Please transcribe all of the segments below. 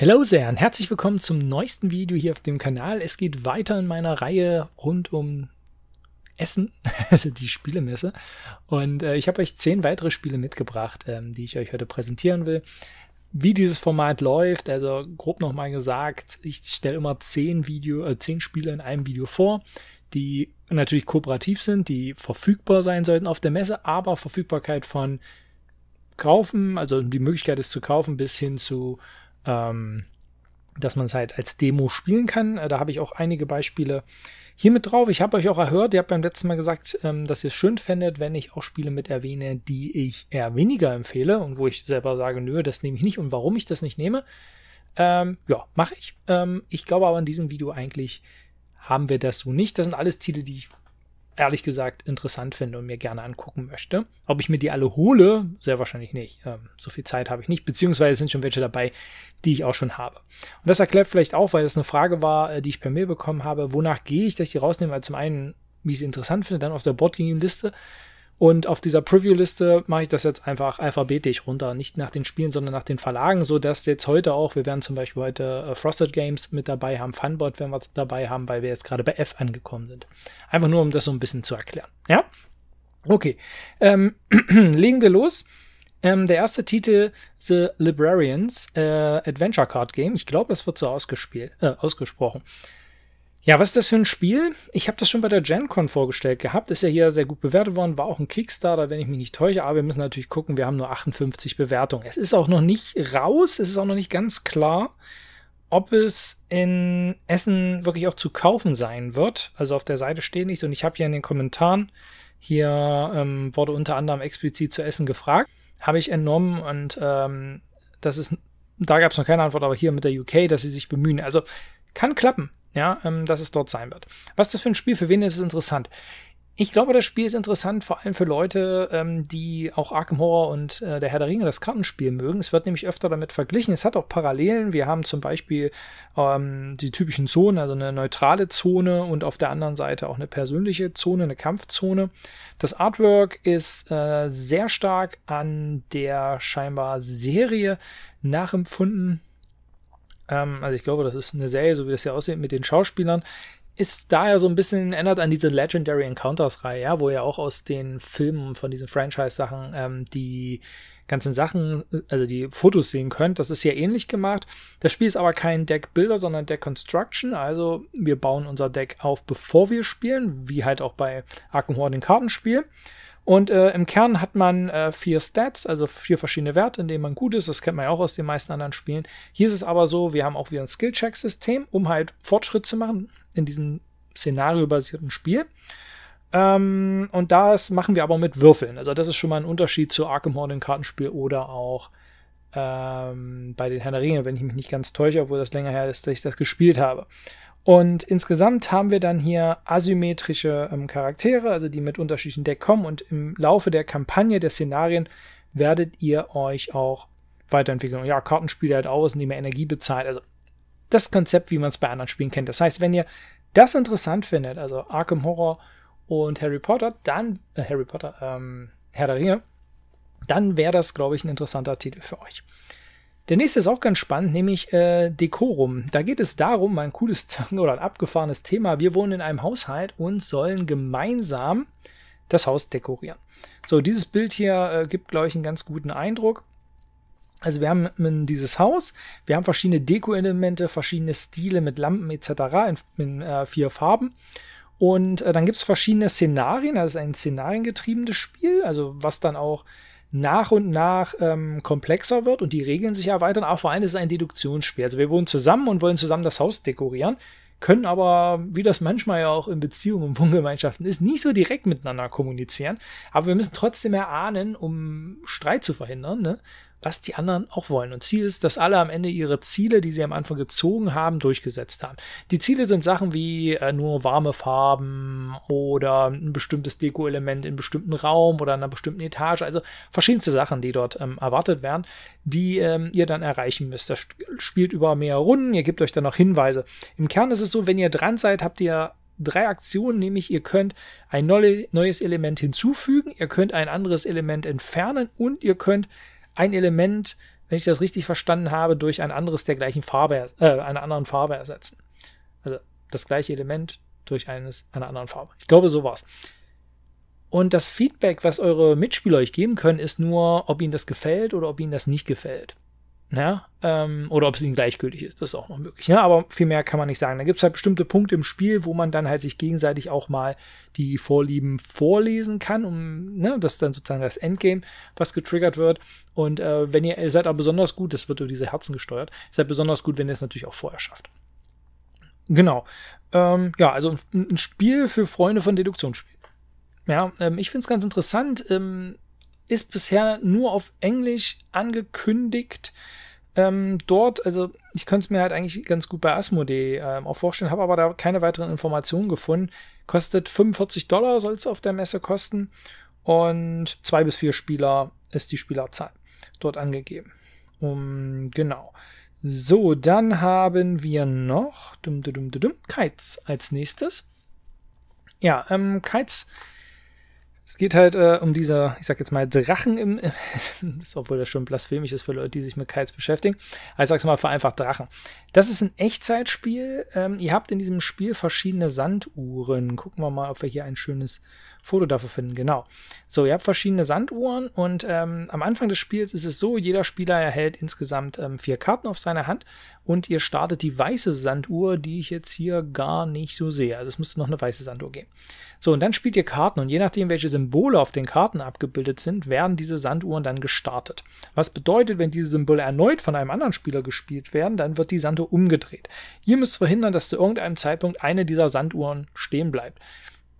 Hello sehr und herzlich willkommen zum neuesten Video hier auf dem Kanal. Es geht weiter in meiner Reihe rund um Essen, also die Spielemesse. Und äh, ich habe euch zehn weitere Spiele mitgebracht, ähm, die ich euch heute präsentieren will. Wie dieses Format läuft, also grob nochmal gesagt, ich stelle immer zehn, Video, äh, zehn Spiele in einem Video vor, die natürlich kooperativ sind, die verfügbar sein sollten auf der Messe, aber Verfügbarkeit von kaufen, also die Möglichkeit es zu kaufen, bis hin zu ähm, dass man es halt als Demo spielen kann. Äh, da habe ich auch einige Beispiele hier mit drauf. Ich habe euch auch erhört, ihr habt beim letzten Mal gesagt, ähm, dass ihr es schön fändet, wenn ich auch Spiele mit erwähne, die ich eher weniger empfehle und wo ich selber sage, nö, das nehme ich nicht und warum ich das nicht nehme. Ähm, ja, mache ich. Ähm, ich glaube aber in diesem Video eigentlich haben wir das so nicht. Das sind alles Ziele, die ich ehrlich gesagt interessant finde und mir gerne angucken möchte. Ob ich mir die alle hole, sehr wahrscheinlich nicht. Ähm, so viel Zeit habe ich nicht, beziehungsweise sind schon welche dabei, die ich auch schon habe. Und das erklärt vielleicht auch, weil das eine Frage war, äh, die ich per Mail bekommen habe, wonach gehe ich, dass ich die rausnehme, weil zum einen, wie ich sie interessant finde, dann auf der Boardgame-Liste und auf dieser Preview-Liste mache ich das jetzt einfach alphabetisch runter, nicht nach den Spielen, sondern nach den Verlagen, so dass jetzt heute auch, wir werden zum Beispiel heute äh, Frosted Games mit dabei haben, Funbot werden wir dabei haben, weil wir jetzt gerade bei F angekommen sind. Einfach nur, um das so ein bisschen zu erklären. Ja? Okay, ähm, legen wir los. Ähm, der erste Titel, The Librarians, äh, Adventure Card Game. Ich glaube, das wird so ausgespielt, äh, ausgesprochen. Ja, was ist das für ein Spiel? Ich habe das schon bei der GenCon vorgestellt gehabt. Ist ja hier sehr gut bewertet worden, war auch ein Kickstarter, wenn ich mich nicht täusche. Aber wir müssen natürlich gucken, wir haben nur 58 Bewertungen. Es ist auch noch nicht raus, es ist auch noch nicht ganz klar, ob es in Essen wirklich auch zu kaufen sein wird. Also auf der Seite steht nichts und ich habe hier in den Kommentaren, hier ähm, wurde unter anderem explizit zu Essen gefragt habe ich entnommen und ähm, das ist, da gab es noch keine Antwort, aber hier mit der UK, dass sie sich bemühen. Also kann klappen, ja, ähm, dass es dort sein wird. Was das für ein Spiel, für wen ist es interessant? Ich glaube, das Spiel ist interessant, vor allem für Leute, ähm, die auch Arkham Horror und äh, der Herr der Ringe das Kartenspiel mögen. Es wird nämlich öfter damit verglichen. Es hat auch Parallelen. Wir haben zum Beispiel ähm, die typischen Zonen, also eine neutrale Zone und auf der anderen Seite auch eine persönliche Zone, eine Kampfzone. Das Artwork ist äh, sehr stark an der scheinbar Serie nachempfunden. Ähm, also ich glaube, das ist eine Serie, so wie das ja aussieht, mit den Schauspielern ist daher so ein bisschen erinnert an diese Legendary Encounters-Reihe, ja, wo ja auch aus den Filmen von diesen Franchise-Sachen ähm, die ganzen Sachen, also die Fotos sehen könnt. Das ist ja ähnlich gemacht. Das Spiel ist aber kein Deck Builder, sondern Deck Construction. Also wir bauen unser Deck auf, bevor wir spielen, wie halt auch bei Arkham Horror Kartenspiel. Und äh, im Kern hat man äh, vier Stats, also vier verschiedene Werte, in denen man gut ist. Das kennt man ja auch aus den meisten anderen Spielen. Hier ist es aber so, wir haben auch wieder ein Skill-Check-System, um halt Fortschritt zu machen in diesem szenariobasierten Spiel. Ähm, und das machen wir aber mit Würfeln. Also das ist schon mal ein Unterschied zu Arkham im Kartenspiel oder auch ähm, bei den Herrn der Ringe, wenn ich mich nicht ganz täusche, obwohl das länger her ist, dass ich das gespielt habe. Und insgesamt haben wir dann hier asymmetrische ähm, Charaktere, also die mit unterschiedlichen Deck kommen. Und im Laufe der Kampagne, der Szenarien, werdet ihr euch auch weiterentwickeln. ja, Kartenspiele halt aus, indem ihr Energie bezahlt. Also das Konzept, wie man es bei anderen Spielen kennt. Das heißt, wenn ihr das interessant findet, also Arkham Horror und Harry Potter, dann äh, Harry Potter, ähm, Herr der Ringe, dann wäre das, glaube ich, ein interessanter Titel für euch. Der nächste ist auch ganz spannend, nämlich äh, Dekorum. Da geht es darum, ein cooles oder ein abgefahrenes Thema. Wir wohnen in einem Haushalt und sollen gemeinsam das Haus dekorieren. So, dieses Bild hier äh, gibt, glaube ich, einen ganz guten Eindruck. Also wir haben dieses Haus, wir haben verschiedene Deko-Elemente, verschiedene Stile mit Lampen etc. in, in äh, vier Farben. Und äh, dann gibt es verschiedene Szenarien, also ein szenariengetriebenes Spiel, also was dann auch nach und nach ähm, komplexer wird und die Regeln sich erweitern. Aber vor allem ist es ein Deduktionsspiel. Also wir wohnen zusammen und wollen zusammen das Haus dekorieren, können aber, wie das manchmal ja auch in Beziehungen und Wohngemeinschaften ist, nicht so direkt miteinander kommunizieren. Aber wir müssen trotzdem erahnen, um Streit zu verhindern, ne? was die anderen auch wollen. Und Ziel ist, dass alle am Ende ihre Ziele, die sie am Anfang gezogen haben, durchgesetzt haben. Die Ziele sind Sachen wie äh, nur warme Farben oder ein bestimmtes Deko-Element in einem bestimmten Raum oder einer bestimmten Etage. Also verschiedenste Sachen, die dort ähm, erwartet werden, die ähm, ihr dann erreichen müsst. Das spielt über mehr Runden, ihr gebt euch dann noch Hinweise. Im Kern ist es so, wenn ihr dran seid, habt ihr drei Aktionen, nämlich ihr könnt ein neues Element hinzufügen, ihr könnt ein anderes Element entfernen und ihr könnt ein Element, wenn ich das richtig verstanden habe, durch ein anderes der gleichen Farbe, äh, einer anderen Farbe ersetzen. Also das gleiche Element durch eines einer anderen Farbe. Ich glaube, so war's. Und das Feedback, was eure Mitspieler euch geben können, ist nur, ob ihnen das gefällt oder ob ihnen das nicht gefällt. Ne? Ähm, oder ob es ihnen gleichgültig ist, das ist auch noch möglich. Ne? Aber viel mehr kann man nicht sagen. Da gibt es halt bestimmte Punkte im Spiel, wo man dann halt sich gegenseitig auch mal die Vorlieben vorlesen kann. Um, ne? Das ist dann sozusagen das Endgame, was getriggert wird. Und äh, wenn ihr, ihr seid aber besonders gut, das wird über diese Herzen gesteuert, seid besonders gut, wenn ihr es natürlich auch vorher schafft. Genau. Ähm, ja, also ein, ein, Spiel für Freunde von Deduktionsspielen. Ja, ähm, ich finde es ganz interessant. Ähm, ist bisher nur auf Englisch angekündigt. Ähm, dort, also ich könnte es mir halt eigentlich ganz gut bei Asmodee ähm, auch vorstellen, habe aber da keine weiteren Informationen gefunden. Kostet 45 Dollar, soll es auf der Messe kosten. Und zwei bis vier Spieler ist die Spielerzahl dort angegeben. Um, genau. So, dann haben wir noch dum, dum, dum, dum, Kites als nächstes. Ja, ähm, Kites es geht halt äh, um diese, ich sag jetzt mal, Drachen im, ist obwohl das schon blasphemisch ist für Leute, die sich mit Kites beschäftigen. Aber also ich sag's mal vereinfacht Drachen. Das ist ein Echtzeitspiel. Ähm, ihr habt in diesem Spiel verschiedene Sanduhren. Gucken wir mal, ob wir hier ein schönes Foto dafür finden, genau. So, ihr habt verschiedene Sanduhren und ähm, am Anfang des Spiels ist es so, jeder Spieler erhält insgesamt ähm, vier Karten auf seiner Hand und ihr startet die weiße Sanduhr, die ich jetzt hier gar nicht so sehe. Also es müsste noch eine weiße Sanduhr geben. So, und dann spielt ihr Karten und je nachdem, welche Symbole auf den Karten abgebildet sind, werden diese Sanduhren dann gestartet. Was bedeutet, wenn diese Symbole erneut von einem anderen Spieler gespielt werden, dann wird die Sanduhr umgedreht. Ihr müsst verhindern, dass zu irgendeinem Zeitpunkt eine dieser Sanduhren stehen bleibt.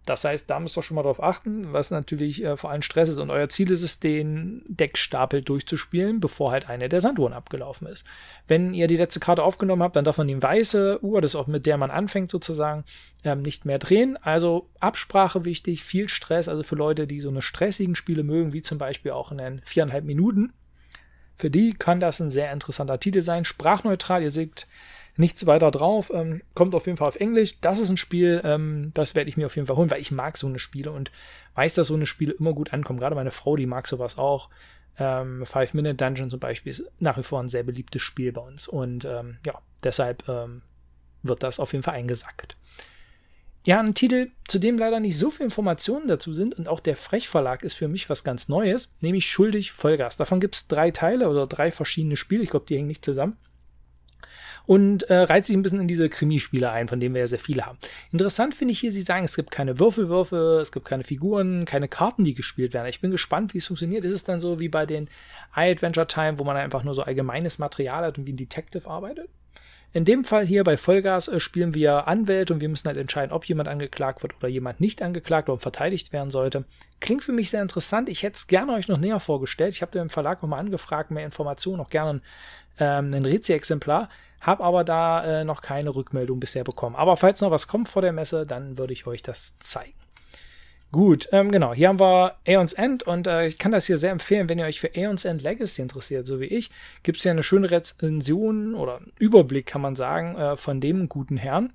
Das heißt, da müsst ihr schon mal drauf achten, was natürlich äh, vor allem Stress ist. Und euer Ziel ist es, den Deckstapel durchzuspielen, bevor halt eine der Sanduhren abgelaufen ist. Wenn ihr die letzte Karte aufgenommen habt, dann darf man die weiße Uhr, das ist auch mit der man anfängt sozusagen, ähm, nicht mehr drehen. Also Absprache wichtig, viel Stress. Also für Leute, die so eine stressigen Spiele mögen, wie zum Beispiel auch in den viereinhalb Minuten, für die kann das ein sehr interessanter Titel sein. Sprachneutral, ihr seht, nichts weiter drauf. Ähm, kommt auf jeden Fall auf Englisch. Das ist ein Spiel, ähm, das werde ich mir auf jeden Fall holen, weil ich mag so eine Spiele und weiß, dass so eine Spiele immer gut ankommen. Gerade meine Frau, die mag sowas auch. Ähm, Five Minute Dungeon zum Beispiel ist nach wie vor ein sehr beliebtes Spiel bei uns. Und ähm, ja, deshalb ähm, wird das auf jeden Fall eingesackt. Ja, ein Titel, zu dem leider nicht so viel Informationen dazu sind und auch der Frechverlag ist für mich was ganz Neues, nämlich Schuldig Vollgas. Davon gibt es drei Teile oder drei verschiedene Spiele, ich glaube, die hängen nicht zusammen und äh, reiht sich ein bisschen in diese Krimispiele ein, von denen wir ja sehr viele haben. Interessant finde ich hier, sie sagen, es gibt keine Würfelwürfe, es gibt keine Figuren, keine Karten, die gespielt werden. Ich bin gespannt, wie es funktioniert. Ist es dann so wie bei den iAdventure Time, wo man einfach nur so allgemeines Material hat und wie ein Detective arbeitet? In dem Fall hier bei Vollgas äh, spielen wir Anwälte und wir müssen halt entscheiden, ob jemand angeklagt wird oder jemand nicht angeklagt oder verteidigt werden sollte. Klingt für mich sehr interessant. Ich hätte es gerne euch noch näher vorgestellt. Ich habe den Verlag nochmal angefragt, mehr Informationen, auch gerne ein, ähm, ein Rezi-Exemplar. Habe aber da äh, noch keine Rückmeldung bisher bekommen. Aber falls noch was kommt vor der Messe, dann würde ich euch das zeigen. Gut, ähm, genau. Hier haben wir Aeons End und äh, ich kann das hier sehr empfehlen, wenn ihr euch für Aeons End Legacy interessiert, so wie ich. Gibt es ja eine schöne Rezension oder Überblick, kann man sagen, äh, von dem guten Herrn.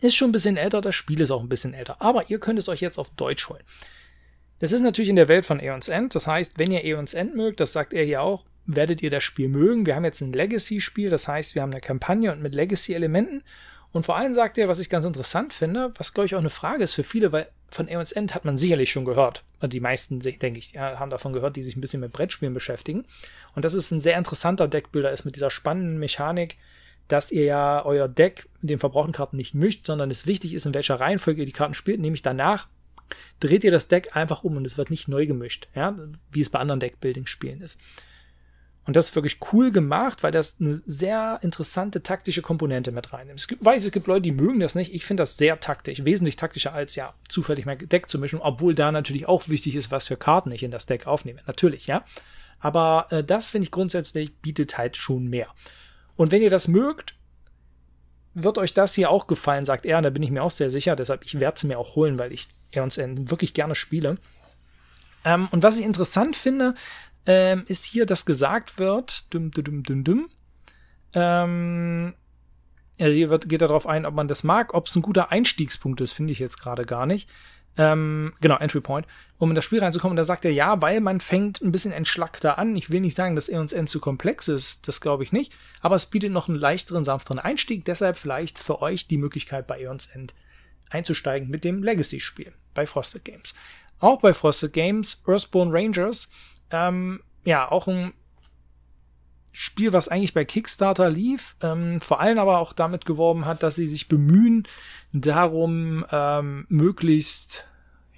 Ist schon ein bisschen älter, das Spiel ist auch ein bisschen älter. Aber ihr könnt es euch jetzt auf Deutsch holen. Das ist natürlich in der Welt von Aeons End. Das heißt, wenn ihr Aeons End mögt, das sagt er hier auch, werdet ihr das Spiel mögen. Wir haben jetzt ein Legacy-Spiel, das heißt, wir haben eine Kampagne und mit Legacy-Elementen. Und vor allem sagt er, was ich ganz interessant finde, was glaube ich auch eine Frage ist für viele, weil von Aeon's End hat man sicherlich schon gehört. Und die meisten, denke ich, haben davon gehört, die sich ein bisschen mit Brettspielen beschäftigen. Und das ist ein sehr interessanter Deckbilder ist mit dieser spannenden Mechanik, dass ihr ja euer Deck mit den verbrauchten Karten nicht mischt, sondern es wichtig ist, in welcher Reihenfolge ihr die Karten spielt, nämlich danach dreht ihr das Deck einfach um und es wird nicht neu gemischt, ja, wie es bei anderen Deckbuilding-Spielen ist. Und das ist wirklich cool gemacht, weil das eine sehr interessante taktische Komponente mit reinnimmt. Ich weiß, es gibt Leute, die mögen das nicht. Ich finde das sehr taktisch, wesentlich taktischer als ja, zufällig mein Deck zu mischen, obwohl da natürlich auch wichtig ist, was für Karten ich in das Deck aufnehme. Natürlich, ja. Aber äh, das finde ich grundsätzlich bietet halt schon mehr. Und wenn ihr das mögt, wird euch das hier auch gefallen, sagt er. da bin ich mir auch sehr sicher. Deshalb, ich werde es mir auch holen, weil ich er uns äh, wirklich gerne spiele. Ähm, und was ich interessant finde, ähm, ist hier, dass gesagt wird, düm, düm, düm, düm, ähm, er geht darauf ein, ob man das mag, ob es ein guter Einstiegspunkt ist, finde ich jetzt gerade gar nicht. Ähm, genau, Entry Point, um in das Spiel reinzukommen. Und da sagt er ja, weil man fängt ein bisschen entschlackter an. Ich will nicht sagen, dass er uns end zu komplex ist, das glaube ich nicht. Aber es bietet noch einen leichteren, sanfteren Einstieg. Deshalb vielleicht für euch die Möglichkeit, bei Eons End einzusteigen mit dem Legacy-Spiel bei Frosted Games. Auch bei Frosted Games, Earthborn Rangers ähm, ja, auch ein Spiel, was eigentlich bei Kickstarter lief, ähm, vor allem aber auch damit geworben hat, dass sie sich bemühen, darum ähm, möglichst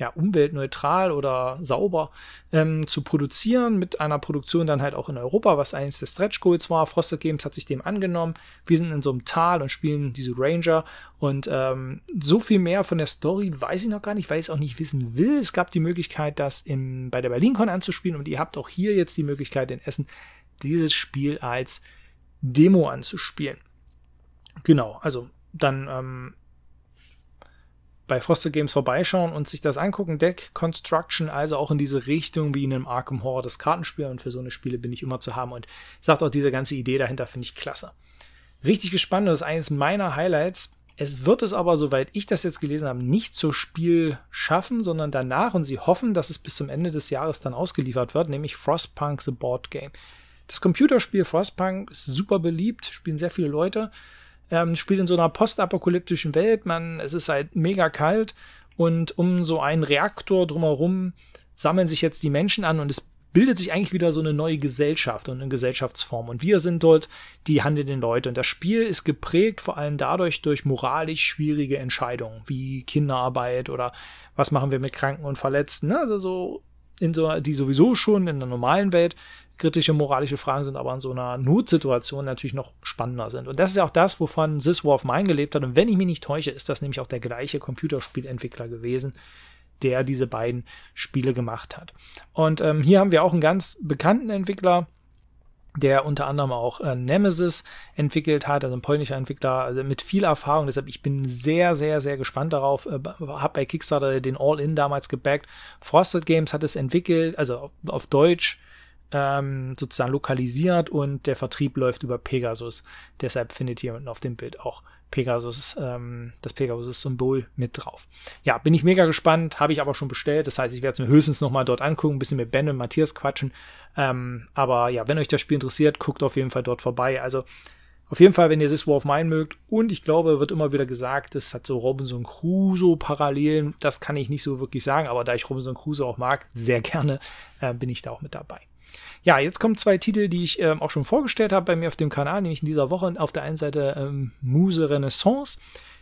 ja, umweltneutral oder sauber ähm, zu produzieren, mit einer Produktion dann halt auch in Europa, was eines der Stretch Goals war. Frosted Games hat sich dem angenommen. Wir sind in so einem Tal und spielen diese Ranger und ähm, so viel mehr von der Story weiß ich noch gar nicht, weil ich es auch nicht wissen will. Es gab die Möglichkeit, das im, bei der BerlinCon anzuspielen und ihr habt auch hier jetzt die Möglichkeit in Essen, dieses Spiel als Demo anzuspielen. Genau, also dann ähm, bei Frosted Games vorbeischauen und sich das angucken. Deck Construction, also auch in diese Richtung wie in einem Arkham Horror das Kartenspiel. Und für so eine Spiele bin ich immer zu haben. Und sagt auch diese ganze Idee dahinter finde ich klasse. Richtig gespannt, das ist eines meiner Highlights. Es wird es aber, soweit ich das jetzt gelesen habe, nicht zur Spiel schaffen, sondern danach und sie hoffen, dass es bis zum Ende des Jahres dann ausgeliefert wird, nämlich Frostpunk The Board Game. Das Computerspiel Frostpunk ist super beliebt, spielen sehr viele Leute ähm, spielt in so einer postapokalyptischen Welt. Man, es ist halt mega kalt und um so einen Reaktor drumherum sammeln sich jetzt die Menschen an und es bildet sich eigentlich wieder so eine neue Gesellschaft und eine Gesellschaftsform. Und wir sind dort die handelnden Leute. Und das Spiel ist geprägt vor allem dadurch durch moralisch schwierige Entscheidungen, wie Kinderarbeit oder was machen wir mit Kranken und Verletzten. Also so in so, die sowieso schon in der normalen Welt kritische moralische Fragen sind, aber in so einer Notsituation natürlich noch spannender sind. Und das ist ja auch das, wovon Syswarf Mine gelebt hat. Und wenn ich mich nicht täusche, ist das nämlich auch der gleiche Computerspielentwickler gewesen, der diese beiden Spiele gemacht hat. Und ähm, hier haben wir auch einen ganz bekannten Entwickler, der unter anderem auch äh, Nemesis entwickelt hat, also ein polnischer Entwickler, also mit viel Erfahrung. Deshalb ich bin sehr, sehr, sehr gespannt darauf. Äh, habe bei Kickstarter den All-In damals gebackt. Frosted Games hat es entwickelt, also auf, auf Deutsch ähm, sozusagen lokalisiert und der Vertrieb läuft über Pegasus. Deshalb findet hier unten auf dem Bild auch Pegasus, ähm, das Pegasus-Symbol mit drauf. Ja, bin ich mega gespannt, habe ich aber schon bestellt. Das heißt, ich werde es mir höchstens nochmal dort angucken, ein bisschen mit Ben und Matthias quatschen. Ähm, aber ja, wenn euch das Spiel interessiert, guckt auf jeden Fall dort vorbei. Also auf jeden Fall, wenn ihr This War of Mine mögt, und ich glaube, wird immer wieder gesagt, es hat so Robinson Crusoe-Parallelen. Das kann ich nicht so wirklich sagen, aber da ich Robinson Crusoe auch mag, sehr gerne, äh, bin ich da auch mit dabei. Ja, jetzt kommen zwei Titel, die ich ähm, auch schon vorgestellt habe bei mir auf dem Kanal, nämlich in dieser Woche auf der einen Seite ähm, Muse Renaissance.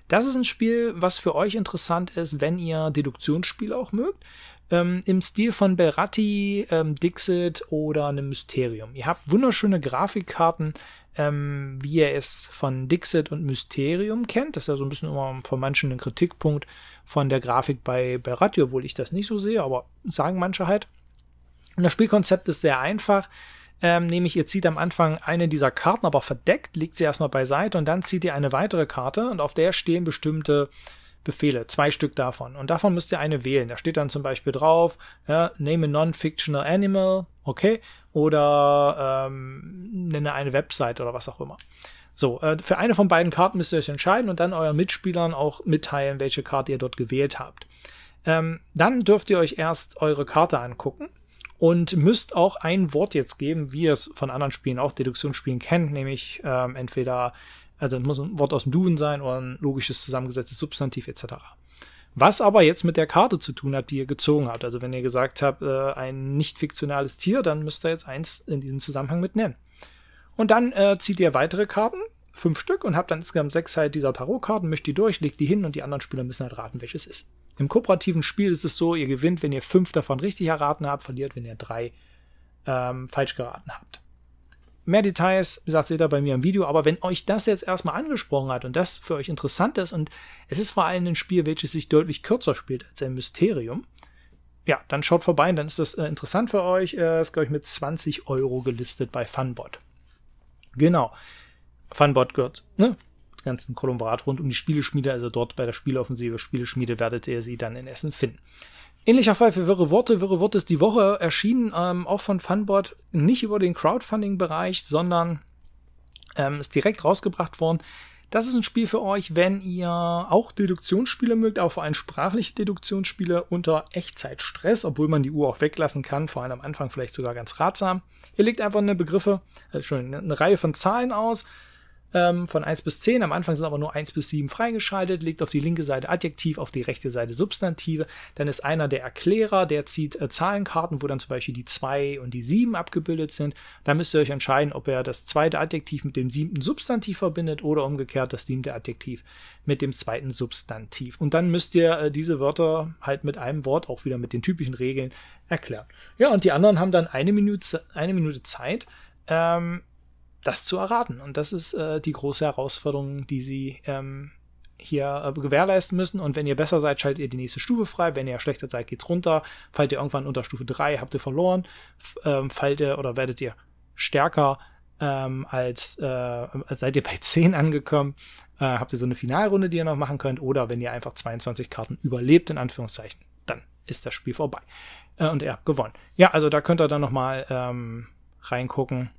Das ist ein Spiel, was für euch interessant ist, wenn ihr Deduktionsspiele auch mögt. Ähm, Im Stil von Berati, ähm, Dixit oder einem Mysterium. Ihr habt wunderschöne Grafikkarten, ähm, wie ihr es von Dixit und Mysterium kennt. Das ist ja so ein bisschen immer von manchen ein Kritikpunkt von der Grafik bei Beratti, obwohl ich das nicht so sehe, aber sagen manche halt. Und das Spielkonzept ist sehr einfach. Ähm, nämlich ihr zieht am Anfang eine dieser Karten, aber verdeckt, legt sie erstmal beiseite und dann zieht ihr eine weitere Karte und auf der stehen bestimmte Befehle, zwei Stück davon. Und davon müsst ihr eine wählen. Da steht dann zum Beispiel drauf, ja, name a non-fictional animal, okay, oder ähm, nenne eine Website oder was auch immer. So, äh, für eine von beiden Karten müsst ihr euch entscheiden und dann euren Mitspielern auch mitteilen, welche Karte ihr dort gewählt habt. Ähm, dann dürft ihr euch erst eure Karte angucken und müsst auch ein Wort jetzt geben, wie ihr es von anderen Spielen, auch Deduktionsspielen kennt, nämlich ähm, entweder, also es muss ein Wort aus dem Duden sein oder ein logisches zusammengesetztes Substantiv etc. Was aber jetzt mit der Karte zu tun hat, die ihr gezogen habt. Also wenn ihr gesagt habt, äh, ein nicht fiktionales Tier, dann müsst ihr jetzt eins in diesem Zusammenhang mit nennen. Und dann äh, zieht ihr weitere Karten, fünf Stück und habe dann insgesamt sechs halt dieser Tarotkarten, mischt die durch, legt die hin und die anderen Spieler müssen halt raten, welches ist. Im kooperativen Spiel ist es so, ihr gewinnt, wenn ihr fünf davon richtig erraten habt, verliert, wenn ihr drei ähm, falsch geraten habt. Mehr Details, wie gesagt, seht ihr bei mir im Video, aber wenn euch das jetzt erstmal angesprochen hat und das für euch interessant ist und es ist vor allem ein Spiel, welches sich deutlich kürzer spielt als ein Mysterium, ja, dann schaut vorbei, dann ist das äh, interessant für euch. Äh, ist, glaube ich, mit 20 Euro gelistet bei Funbot. Genau. Funbot gehört, ne? ganzen Kolumbrat rund um die Spieleschmiede, also dort bei der Spieloffensive Spieleschmiede werdet ihr sie dann in Essen finden. Ähnlicher Fall für Wirre Worte. Wirre Worte ist die Woche erschienen, ähm, auch von Funbot, nicht über den Crowdfunding-Bereich, sondern ähm, ist direkt rausgebracht worden. Das ist ein Spiel für euch, wenn ihr auch Deduktionsspiele mögt, auch vor allem sprachliche Deduktionsspiele unter Echtzeitstress, obwohl man die Uhr auch weglassen kann, vor allem am Anfang vielleicht sogar ganz ratsam. Ihr legt einfach eine Begriffe, äh, schon eine Reihe von Zahlen aus, ähm, von 1 bis 10. Am Anfang sind aber nur 1 bis 7 freigeschaltet. Legt auf die linke Seite Adjektiv, auf die rechte Seite Substantive. Dann ist einer der Erklärer, der zieht äh, Zahlenkarten, wo dann zum Beispiel die 2 und die 7 abgebildet sind. Da müsst ihr euch entscheiden, ob er das zweite Adjektiv mit dem siebten Substantiv verbindet oder umgekehrt das siebte Adjektiv mit dem zweiten Substantiv. Und dann müsst ihr äh, diese Wörter halt mit einem Wort auch wieder mit den typischen Regeln erklären. Ja, und die anderen haben dann eine Minute, eine Minute Zeit, ähm, das zu erraten. Und das ist äh, die große Herausforderung, die sie ähm, hier äh, gewährleisten müssen. Und wenn ihr besser seid, schaltet ihr die nächste Stufe frei. Wenn ihr schlechter seid, geht's runter. Fallt ihr irgendwann unter Stufe 3, habt ihr verloren. F ähm, fallt ihr oder werdet ihr stärker ähm, als, äh, als seid ihr bei 10 angekommen. Äh, habt ihr so eine Finalrunde, die ihr noch machen könnt. Oder wenn ihr einfach 22 Karten überlebt, in Anführungszeichen, dann ist das Spiel vorbei. Äh, und ihr habt gewonnen. Ja, also da könnt ihr dann nochmal ähm, reingucken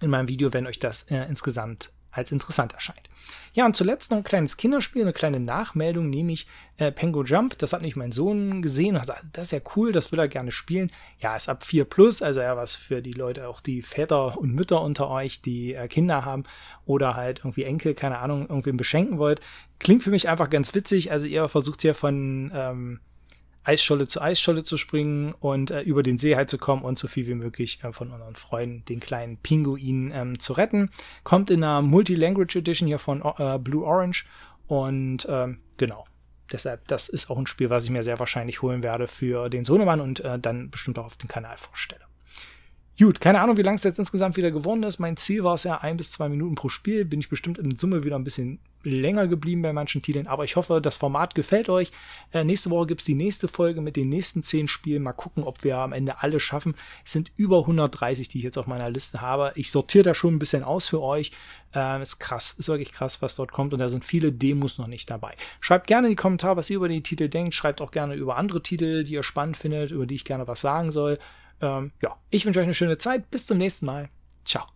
in meinem Video, wenn euch das äh, insgesamt als interessant erscheint. Ja, und zuletzt noch ein kleines Kinderspiel, eine kleine Nachmeldung, nämlich äh, Pengo Jump. Das hat nicht mein Sohn gesehen. Also, das ist ja cool, das will er gerne spielen. Ja, ist ab 4 plus, also ja, was für die Leute, auch die Väter und Mütter unter euch, die äh, Kinder haben oder halt irgendwie Enkel, keine Ahnung, irgendwen beschenken wollt. Klingt für mich einfach ganz witzig. Also, ihr versucht hier von. Ähm, Eisscholle zu Eisscholle zu springen und äh, über den See halt zu kommen und so viel wie möglich äh, von unseren Freunden, den kleinen Pinguin, ähm, zu retten. Kommt in einer Multilanguage Edition hier von äh, Blue Orange und ähm, genau. Deshalb, das ist auch ein Spiel, was ich mir sehr wahrscheinlich holen werde für den Sohnemann und äh, dann bestimmt auch auf den Kanal vorstelle. Gut, keine Ahnung, wie lang es jetzt insgesamt wieder geworden ist. Mein Ziel war es ja ein bis zwei Minuten pro Spiel. Bin ich bestimmt in Summe wieder ein bisschen länger geblieben bei manchen Titeln. Aber ich hoffe, das Format gefällt euch. Äh, nächste Woche gibt's die nächste Folge mit den nächsten zehn Spielen. Mal gucken, ob wir am Ende alle schaffen. Es sind über 130, die ich jetzt auf meiner Liste habe. Ich sortiere da schon ein bisschen aus für euch. Äh, ist krass, ist wirklich krass, was dort kommt. Und da sind viele Demos noch nicht dabei. Schreibt gerne in die Kommentare, was ihr über die Titel denkt. Schreibt auch gerne über andere Titel, die ihr spannend findet, über die ich gerne was sagen soll. Ähm, ja, ich wünsche euch eine schöne Zeit. Bis zum nächsten Mal. Ciao.